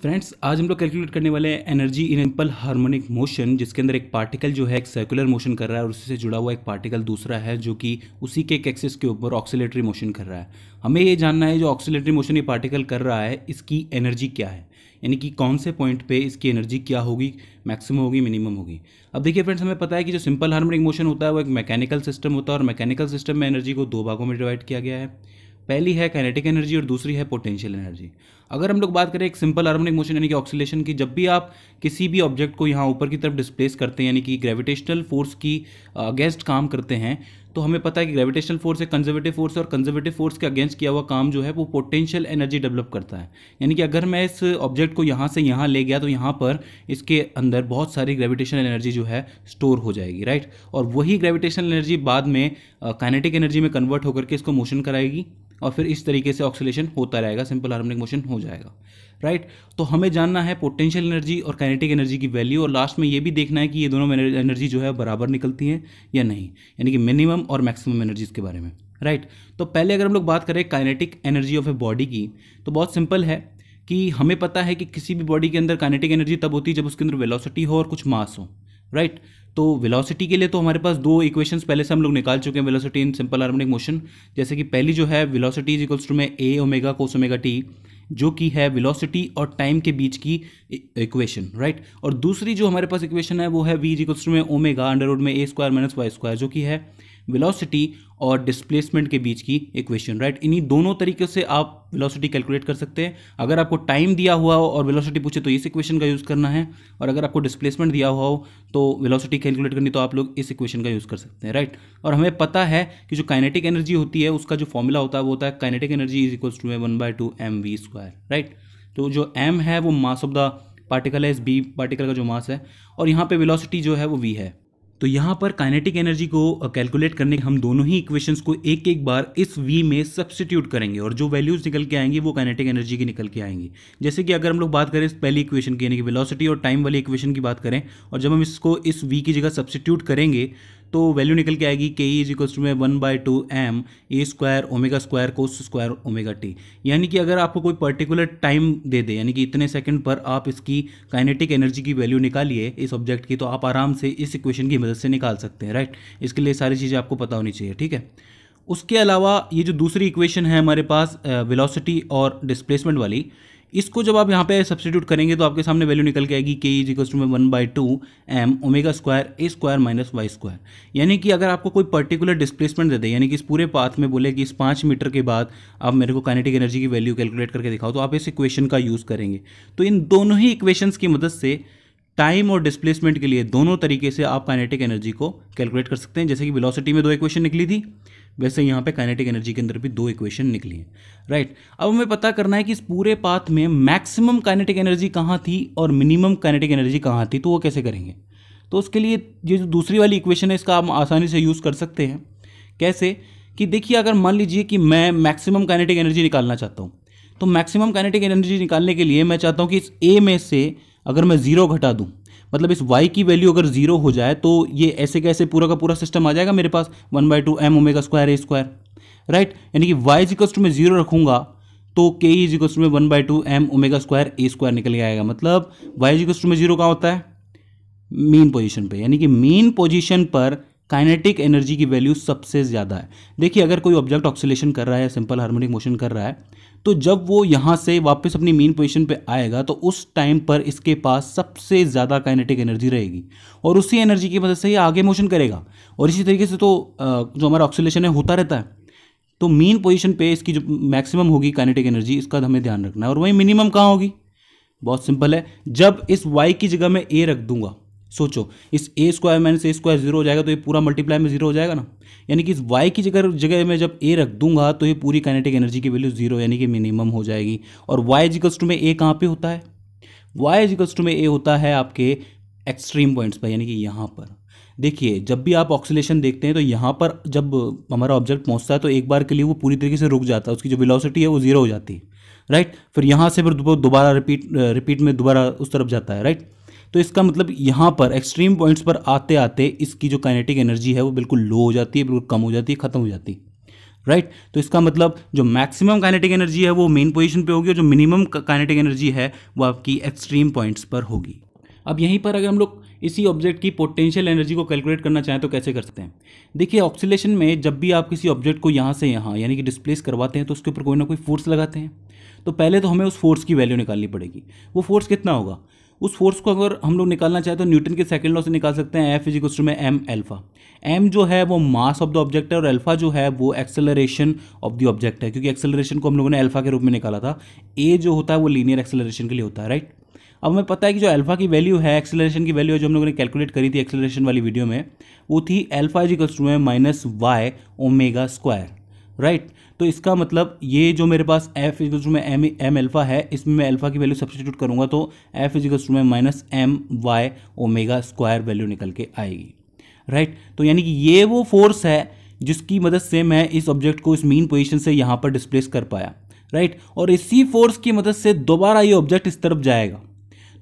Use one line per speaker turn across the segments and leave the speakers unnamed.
Friends आज हम लोग कैलकुलेट करने वाले हैं energy in simple harmonic motion जिसके अंदर एक पार्टिकल जो है एक सर्कुलर मोशन कर रहा है और उससे जुड़ा हुआ एक पार्टिकल दूसरा है जो कि उसी के एक एक्सेस के ऊपर ऑक्सीटरी मोशन कर रहा है हमें ये जानना है जो ऑक्सीटरी मोशन ये पार्टिकल कर रहा है इसकी एनर्जी क्या है यानी कि कौन से पॉइंट पे इसकी एनर्जी क्या होगी मैक्सिमम होगी मिनिमम होगी अब देखिए फ्रेंड्स हमें पता है कि जो सिंपल हार्मोनिक मोशन होता है वो एक मैकेनिकल सिस्टम होता है और मैकेनिकल सिस्टम में एनर्जी को दो भागों में डिवाइड किया गया है पहली है काइनेटिक एनर्जी और दूसरी है पोटेंशियल एनर्जी अगर हम लोग बात करें एक सिंपल हार्मोनिक मोशन यानी कि ऑक्सीलेशन की जब भी आप किसी भी ऑब्जेक्ट को यहाँ ऊपर की तरफ डिस्प्लेस करते हैं यानी कि ग्रेविटेशनल फोर्स की अगेंस्ट काम करते हैं तो हमें पता है कि ग्रेविटेशनल फोर्स एक कंजर्वेटिव फोर्स और कंजर्वेटिव फोर्स के अगेंस्ट किया हुआ काम जो है वो पोटेंशियल एनर्जी डेवलप करता है यानी कि अगर मैं इस ऑब्जेक्ट को यहाँ से यहाँ ले गया तो यहाँ पर इसके अंदर बहुत सारी ग्रेविटेशनल एनर्जी जो है स्टोर हो जाएगी राइट और वही ग्रेविटेशनल एनर्जी बाद में काइनेटिक एनर्जी में कन्वर्ट होकर के इसको मोशन कराएगी और फिर इस तरीके से ऑक्सीलेशन होता रहेगा सिंपल हार्मोनिक मोशन हो जाएगा राइट right? तो हमें जानना है पोटेंशियल एनर्जी और काइनेटिक एनर्जी की वैल्यू और लास्ट में ये भी देखना है कि ये दोनों एनर्जी जो है बराबर निकलती हैं या नहीं यानी कि मिनिमम और मैक्सिमम एनर्जीज के बारे में राइट right? तो पहले अगर हम लोग बात करें kinetic energy of a body की तो बहुत सिंपल है कि हमें पता है कि किसी भी बॉडी के अंदर काइनेटिक एनर्जी तब होती है जब उसके अंदर वेलोसिटी हो और कुछ मास हो राइट right? तो वेलोसिटी के लिए तो हमारे पास दो इक्वेशंस पहले से हम लोग निकाल चुके हैं velocity in simple harmonic motion जैसे कि पहली जो है वेलोसिटी इज इक्वल्स टू में A omega cos omega T जो कि है वेलोसिटी और टाइम के बीच की इक्वेशन e-, राइट और दूसरी जो हमारे पास इक्वेशन है वो है वी इज इक्वल्स टू में ओमेगा अंडर रोड में A square minus Y square जो कि है वेलोसिटी और डिस्प्लेसमेंट के बीच की इक्वेशन राइट इन्हीं दोनों तरीके से आप वेलोसिटी कैलकुलेट कर सकते हैं अगर आपको टाइम दिया हुआ हो और वेलोसिटी पूछे तो इस इक्वेशन का यूज़ करना है और अगर आपको डिस्प्लेसमेंट दिया हुआ हो तो वेलोसिटी कैलकुलेट करनी तो आप लोग इस इक्वेशन का यूज़ कर सकते हैं राइट और हमें पता है कि जो काइनेटिक एनर्जी होती है उसका जो फॉर्मूला होता है वो होता है kinetic energy is equals to one by two M V square right तो जो एम है वो मास ऑफ द पार्टिकल है इस बी पार्टिकल का जो मास है और यहाँ पे वेलोसिटी जो है वो वी है तो यहाँ पर काइनेटिक एनर्जी को कैलकुलेट uh, करने के हम दोनों ही इक्वेशंस को एक एक बार इस वी में सब्सटीट्यूट करेंगे और जो वैल्यूज निकल के आएंगे वो काइनेटिक एनर्जी की निकल के आएंगी जैसे कि अगर हम लोग बात करें इस पहली इक्वेशन की यानी कि वेलोसिटी और टाइम वाली इक्वेशन की बात करें और जब हम इसको इस वी की जगह सब्सटीट्यूट करेंगे तो वैल्यू निकल के आएगी K E is equals to में one by two M A square omega square cos square omega T यानी कि अगर आपको कोई पर्टिकुलर टाइम दे दे यानी कि इतने सेकंड पर आप इसकी काइनेटिक एनर्जी की वैल्यू निकालिए इस ऑब्जेक्ट की तो आप आराम से इस इक्वेशन की मदद से निकाल सकते हैं राइट इसके लिए सारी चीज़ें आपको पता होनी चाहिए ठीक है उसके अलावा ये जो दूसरी इक्वेशन है हमारे पास वेलोसिटी और डिस्प्लेसमेंट वाली इसको जब आप यहाँ पे सब्सटीट्यूट करेंगे तो आपके सामने वैल्यू निकल के आएगी के इज इक्वल टू में one by two M omega square A square minus Y square यानी कि अगर आपको कोई पर्टिकुलर डिस्प्लेसमेंट दे दे यानी कि इस पूरे पाथ में बोले कि इस पाँच मीटर के बाद आप मेरे को काइनेटिक एनर्जी की वैल्यू कैलकुलेट करके दिखाओ तो आप इस इक्वेशन का यूज़ करेंगे तो इन दोनों ही इक्वेशंस की मदद से टाइम और डिस्प्लेसमेंट के लिए दोनों तरीके से आप काइनेटिक एनर्जी को कैलकुलेट कर सकते हैं जैसे कि विलोसिटी में दो इक्वेशन निकली थी वैसे यहाँ पे काइनेटिक एनर्जी के अंदर भी दो इक्वेशन निकली हैं राइट अब हमें पता करना है कि इस पूरे पाथ में मैक्सिमम काइनेटिक एनर्जी कहाँ थी और मिनिमम काइनेटिक एनर्जी कहाँ थी तो वो कैसे करेंगे तो उसके लिए ये जो दूसरी वाली इक्वेशन है इसका हम आसानी से यूज़ कर सकते हैं कैसे कि देखिए अगर मान लीजिए कि मैं मैक्सिमम काइनेटिक एनर्जी निकालना चाहता हूँ तो मैक्सिमम काइनेटिक एनर्जी निकालने के लिए मैं चाहता हूँ कि इस ए में से अगर मैं ज़ीरो घटा दूँ मतलब इस वाई की वैल्यू अगर जीरो हो जाए तो ये ऐसे कैसे पूरा का पूरा सिस्टम आ जाएगा मेरे पास one by two M omega square A square right यानी कि वाई इजिकल्स टू मैं जीरो रखूंगा तो के इजिकल्स टू में one by two M omega square A square निकल के आएगा मतलब वाई इजिकल्स टू में जीरो कहाँ होता है मीन पोजिशन पर यानी कि मीन पोजिशन पर काइनेटिक एनर्जी की वैल्यू सबसे ज़्यादा है देखिए अगर कोई ऑब्जेक्ट ऑक्सीलेशन कर रहा है सिंपल हार्मोनिक मोशन कर रहा है तो जब वो यहाँ से वापस अपनी मेन पोजीशन पे आएगा तो उस टाइम पर इसके पास सबसे ज़्यादा काइनेटिक एनर्जी रहेगी और उसी एनर्जी की मदद से ये आगे मोशन करेगा और इसी तरीके से तो जो हमारा ऑक्सीलेशन है होता रहता है तो मेन पोजीशन पे इसकी जो मैक्सिमम होगी काइनेटिक एनर्जी इसका हमें ध्यान रखना है और वहीं मिनिमम कहाँ होगी बहुत सिंपल है जब इस वाई की जगह मैं ए रख दूंगा सोचो इस A square minus A square zero हो जाएगा तो ये पूरा मल्टीप्लाई में जीरो हो जाएगा ना यानी कि इस वाई की जगह जगह में जब ए रख दूंगा तो ये पूरी काइनेटिक एनर्जी की वैल्यू जीरो यानी कि मिनिमम हो जाएगी और वाई जिकल्स टू में ए कहाँ पे होता है वाई जिकल्स टू में ए होता है आपके एक्सट्रीम पॉइंट्स पर यानी कि यहाँ पर देखिए जब भी आप ऑक्सीलेशन देखते हैं तो यहाँ पर जब हमारा ऑब्जेक्ट पहुँचता है तो एक बार के लिए वो पूरी तरीके से रुक जाता है उसकी जो वेलोसिटी है वो जीरो हो जाती है राइट फिर यहाँ से फिर दोबारा रिपीट रिपीट में दोबारा उस तरफ जाता है राइट तो इसका मतलब यहाँ पर एक्सट्रीम पॉइंट्स पर आते आते इसकी जो काइनेटिक एनर्जी है वो बिल्कुल लो हो जाती है बिल्कुल कम हो जाती है खत्म हो जाती है राइट right? तो इसका मतलब जो मैक्सिमम काइनेटिक एनर्जी है वो मेन पोजीशन पे होगी और जो मिनिमम काइनेटिक एनर्जी है वो आपकी एक्सट्रीम पॉइंट्स पर होगी अब यहीं पर अगर हम लोग इसी ऑब्जेक्ट की पोटेंशियल एनर्जी को कैलकुलेट करना चाहें तो कैसे कर सकते हैं देखिए ऑक्सीलेशन में जब भी आप किसी ऑब्जेक्ट को यहाँ से यहाँ यानी कि डिस्प्लेस करवाते हैं तो उसके ऊपर कोई ना कोई फोर्स लगाते हैं तो पहले तो हमें उस फोर्स की वैल्यू निकालनी पड़ेगी वो फोर्स कितना होगा उस फोर्स को अगर हम लोग निकालना चाहें तो न्यूटन के सेकेंड लॉ से निकाल सकते हैं एफ इजिकल में एम एल्फा एम जो है वो मास ऑफ द ऑब्जेक्ट है और एल्फा जो है वो एक्सेलरेशन ऑफ द ऑब्जेक्ट है क्योंकि एक्सेलरेशन को हम लोगों ने एल्फा के रूप में निकाला था ए जो होता है वो लीनियर एक्सेलरेशन के लिए होता है राइट अब हमें पता है कि जो अल्फा की वैल्यू है एक्सेलरेशन की वैल्यू जो हम लोगों ने कैलकुलेट करी थी एक्सेलरेशन वाली वीडियो में वो थी एल्फा इजिकल्स टू में minus Y omega square right तो इसका मतलब ये जो मेरे पास एफ इजिकल्स टू में एम एम एल्फा है इसमें मैं एल्फा की वैल्यू सब्सटीट्यूट करूँगा तो एफ इजिकल्स टू में minus M Y omega square value निकल के आएगी राइट right? तो यानी कि ये वो फोर्स है जिसकी मदद से मैं इस ऑब्जेक्ट को इस मीन पोजिशन से यहाँ पर डिस्प्लेस कर पाया राइट right? और इसी फोर्स की मदद से दोबारा ये ऑब्जेक्ट इस तरफ जाएगा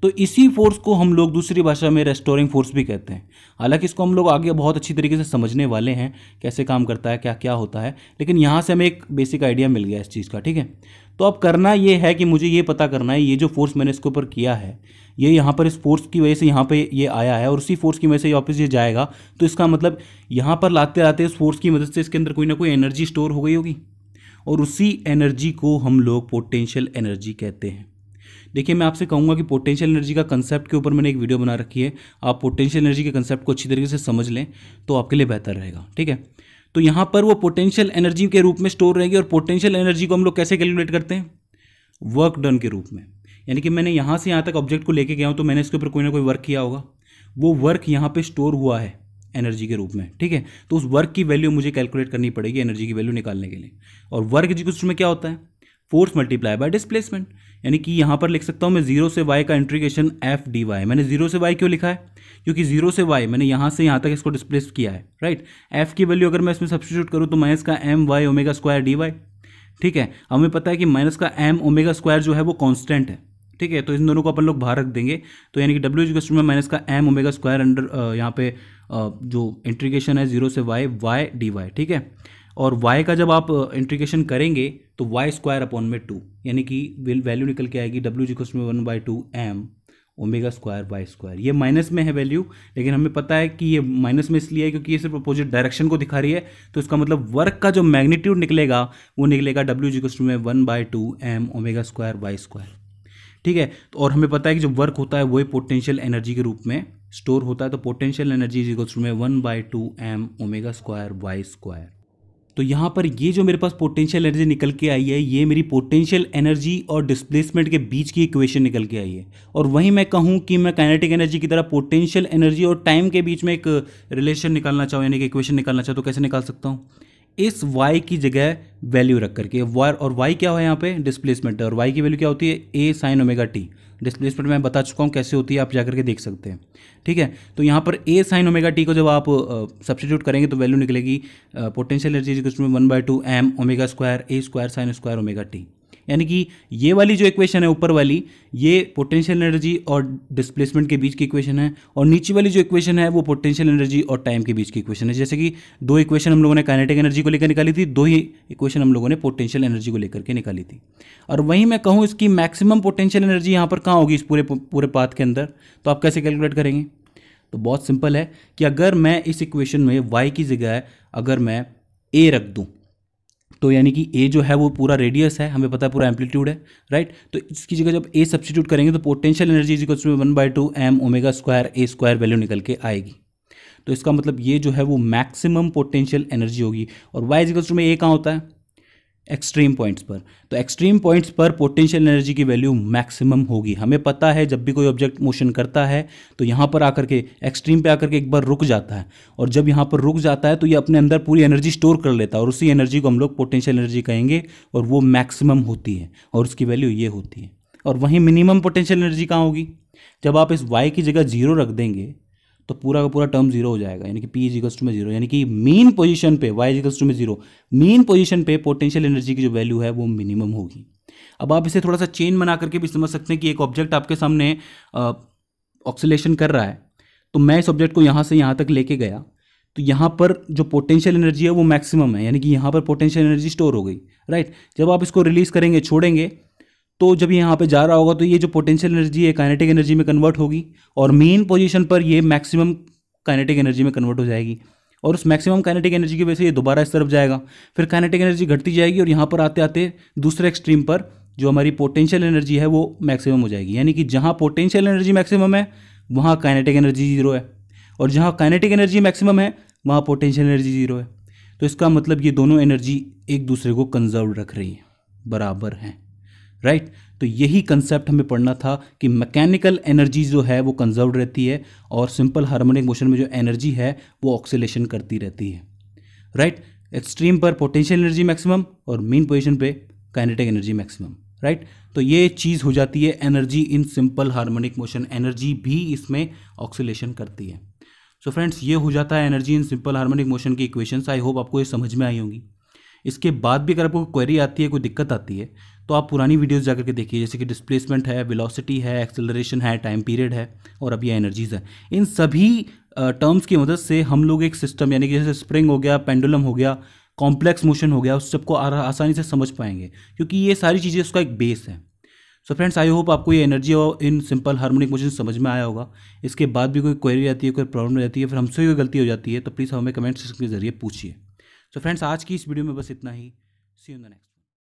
तो इसी फोर्स को हम लोग दूसरी भाषा में रेस्टोरिंग फोर्स भी कहते हैं हालांकि इसको हम लोग आगे बहुत अच्छी तरीके से समझने वाले हैं कैसे काम करता है क्या क्या होता है लेकिन यहाँ से हमें एक बेसिक आइडिया मिल गया इस चीज़ का ठीक है तो अब करना ये है कि मुझे ये पता करना है ये जो फोर्स मैंने इसके ऊपर किया है ये यहाँ पर इस फोर्स की वजह से यहाँ पर ये आया है और उसी फोर्स की वजह से ये वापस ये जाएगा तो इसका मतलब यहाँ पर लाते लाते इस फोर्स की मदद से इसके अंदर कोई ना कोई एनर्जी स्टोर हो गई होगी और उसी एनर्जी को हम लोग पोटेंशियल एनर्जी कहते हैं देखिए मैं आपसे कहूँगा कि पोटेंशियल एनर्जी का कंसेप्ट के ऊपर मैंने एक वीडियो बना रखी है आप पोटेंशियल एनर्जी के कंसेप्ट को अच्छी तरीके से समझ लें तो आपके लिए बेहतर रहेगा ठीक है तो यहाँ पर वो पोटेंशियल एनर्जी के रूप में स्टोर रहेगी और पोटेंशियल एनर्जी को हम लोग कैसे कैलकुलेट करते हैं वर्क डन के रूप में यानी कि मैंने यहाँ से यहाँ तक ऑब्जेक्ट को लेके गया हूँ तो मैंने इसके ऊपर कोई ना कोई वर्क किया होगा वो वर्क यहाँ पे स्टोर हुआ है एनर्जी के रूप में ठीक है तो उस वर्क की वैल्यू मुझे कैलकुलेट करनी पड़ेगी एनर्जी की वैल्यू निकालने के लिए और वर्क कुछ में क्या होता है फोर्स मल्टीप्लाई बाय डिस्प्लेसमेंट यानी कि यहाँ पर लिख सकता हूँ मैं जीरो से वाई का इंट्रीगेशन एफ डी वाई मैंने जीरो से वाई क्यों लिखा है क्योंकि जीरो से वाई मैंने यहाँ से यहाँ तक इसको डिस्प्लेस किया है राइट एफ की वैल्यू अगर मैं इसमें सब्सिट्यूट करूँ तो माइनस का M Y omega square D Y ठीक है हमें पता है कि माइनस का एम ओमेगा स्क्वायर जो है वो कॉन्स्टेंट है ठीक है तो इन दोनों को अपन लोग बाहर रख देंगे तो यानी कि डब्ल्यू इज में माइनस का एम ओमेगा स्क्वायर अंडर यहाँ पे जो इंट्रीगेशन है जीरो से वाई वाई डी वाई ठीक है और y का जब आप इंट्रीगेशन करेंगे तो वाई स्क्वायर अपॉन में टू यानी कि वैल्यू निकल के आएगी डब्ल्यू जी क्वेश्चन में one by two M omega square Y square ये माइनस में है वैल्यू लेकिन हमें पता है कि ये माइनस में इसलिए है क्योंकि ये सिर्फ अपोजिट डायरेक्शन को दिखा रही है तो इसका मतलब वर्क का जो मैग्नीट्यूड निकलेगा वो निकलेगा डब्ल्यू जी क्वेश्चन में one by two M omega square Y square ठीक है तो और हमें पता है कि जो वर्क होता है वही पोटेंशियल एनर्जी के रूप में स्टोर होता है तो पोटेंशियल एनर्जी जी क्वेश्चन में one by two M omega square Y square तो यहाँ पर ये जो मेरे पास पोटेंशियल एनर्जी निकल के आई है ये मेरी पोटेंशियल एनर्जी और डिस्प्लेसमेंट के बीच की इक्वेशन निकल के आई है और वहीं मैं कहूँ कि मैं काइनेटिक एनर्जी की तरह पोटेंशियल एनर्जी और टाइम के बीच में एक रिलेशन निकालना चाहूँ यानी कि इक्वेशन निकालना चाहूँ तो कैसे निकाल सकता हूँ इस y की जगह वैल्यू रख करके y और y क्या है यहाँ पे डिस्प्लेसमेंट और y की वैल्यू क्या होती है a sine omega T displacement मैं बता चुका हूँ कैसे होती है आप जाकर के देख सकते हैं ठीक है तो यहाँ पर a साइन ओमेगा टी को जब आप सब्सटीट्यूट करेंगे तो वैल्यू निकलेगी potential energy one by two M omega square A square sine square omega T यानी कि ये वाली जो इक्वेशन है ऊपर वाली ये पोटेंशियल एनर्जी और डिस्प्लेसमेंट के बीच की इक्वेशन है और नीचे वाली जो इक्वेशन है वो पोटेंशियल एनर्जी और टाइम के बीच की इक्वेशन है जैसे कि दो इक्वेशन हम लोगों ने काइनेटिक एनर्जी को लेकर निकाली थी दो ही इक्वेशन हम लोगों ने पोटेंशियल एनर्जी को लेकर के निकाली थी और वहीं मैं कहूँ इसकी मैक्सिमम पोटेंशियल एनर्जी यहाँ पर कहाँ होगी इस पूरे पूरे पाथ के अंदर तो आप कैसे कैलकुलेट करेंगे तो बहुत सिंपल है कि अगर मैं इस इक्वेशन में वाई की जगह अगर मैं ए रख दूँ तो यानी कि ए जो है वो पूरा रेडियस है हमें पता है पूरा एम्पलीट्यूड है राइट तो इसकी जगह जब ए सब्सिट्यूट करेंगे तो पोटेंशियल एनर्जी जी कुछ one by two M omega square A square value निकल के आएगी तो इसका मतलब ये जो है वो मैक्सिमम पोटेंशियल एनर्जी होगी और वाई जिकल्स में ए कहाँ होता है एक्सट्रीम पॉइंट्स पर तो एक्सट्रीम पॉइंट्स पर पोटेंशियल एनर्जी की वैल्यू मैक्सिमम होगी हमें पता है जब भी कोई ऑब्जेक्ट मोशन करता है तो यहाँ पर आकर के एक्सट्रीम पे आकर के एक बार रुक जाता है और जब यहाँ पर रुक जाता है तो ये अपने अंदर पूरी एनर्जी स्टोर कर लेता है और उसी एनर्जी को हम लोग पोटेंशियल एनर्जी कहेंगे और वो मैक्सिमम होती है और उसकी वैल्यू ये होती है और वहीं मिनिमम पोटेंशियल एनर्जी कहाँ होगी जब आप इस वाई की जगह जीरो रख देंगे तो पूरा का पूरा टर्म जीरो हो जाएगा यानी कि पी इज इक्वल्स टू में जीरो यानी कि मेन पोजीशन पे वाई इज इक्वल्स टू में जीरो मेन पोजीशन पे पोटेंशियल एनर्जी की जो वैल्यू है वो मिनिमम होगी अब आप इसे थोड़ा सा चेन बना करके भी समझ सकते हैं कि एक ऑब्जेक्ट आपके सामने ऑक्सीलेशन कर रहा है तो मैं इस ऑब्जेक्ट को यहाँ से यहाँ तक लेके गया तो यहाँ पर जो पोटेंशियल एनर्जी है वो मैक्सिमम है यानी कि यहाँ पर पोटेंशियल एनर्जी स्टोर हो गई राइट जब आप इसको रिलीज़ करेंगे छोड़ेंगे तो जब ये यहाँ पे जा रहा होगा तो ये जो पोटेंशियल एनर्जी है काइनेटिक एनर्जी में कन्वर्ट होगी और मेन पोजीशन पर ये मैक्सिमम काइनेटिक एनर्जी में कन्वर्ट हो जाएगी और उस मैक्सिमम काइनेटिक एनर्जी की वजह से ये दोबारा इस तरफ जाएगा फिर काइनेटिक एनर्जी घटती जाएगी और यहाँ पर आते आते दूसरे एक्सट्रीम पर जो हमारी पोटेंशियल एनर्जी है वो मैक्सिमम हो जाएगी यानी कि जहाँ पोटेंशियल एनर्जी मैक्सिमम है वहाँ काइनेटिक एनर्जी जीरो है और जहाँ काइनेटिक एनर्जी मैक्सिमम है वहाँ पोटेंशियल एनर्जी जीरो है तो इसका मतलब ये दोनों एनर्जी एक दूसरे को कंजर्व रख रही है बराबर हैं राइट right? तो यही कंसेप्ट हमें पढ़ना था कि मैकेनिकल एनर्जी जो है वो कंजर्व रहती है और सिंपल हार्मोनिक मोशन में जो एनर्जी है वो ऑक्सीलेशन करती रहती है राइट right? एक्सट्रीम पर पोटेंशियल एनर्जी मैक्सिमम और मेन पोजिशन पे काइनेटिक एनर्जी मैक्सिमम राइट तो ये चीज़ हो जाती है energy in simple harmonic motion energy भी इसमें ऑक्सीलेशन करती है सो so फ्रेंड्स ये हो जाता है energy in simple harmonic motion की इक्वेशंस आई होप आपको ये समझ में आई होंगी इसके बाद भी अगर आपको क्वेरी आती है कोई दिक्कत आती है तो आप पुरानी वीडियोज जा करके देखिए जैसे कि डिस्प्लेसमेंट है वेलोसिटी है एक्सेलरेशन है टाइम पीरियड है और अब ये एनर्जीज़ है इन सभी टर्म्स की मदद से हम लोग एक सिस्टम यानी कि जैसे स्प्रिंग हो गया पेंडुलम हो गया कॉम्प्लेक्स मोशन हो गया उस सबको आसानी से समझ पाएंगे क्योंकि ये सारी चीज़ें उसका एक बेस है सो फ्रेंड्स आई होप आपको ये एनर्जी और इन सिंपल हार्मोनिक मोशन समझ में आया होगा इसके बाद भी कोई क्वेरी रहती है कोई प्रॉब्लम रहती है फिर हमसे कोई गलती हो जाती है तो प्लीज़ हमें कमेंट सेक्शन के जरिए पूछिए सो फ्रेंड्स आज की इस वीडियो में बस इतना ही सी यू द नेक्स्ट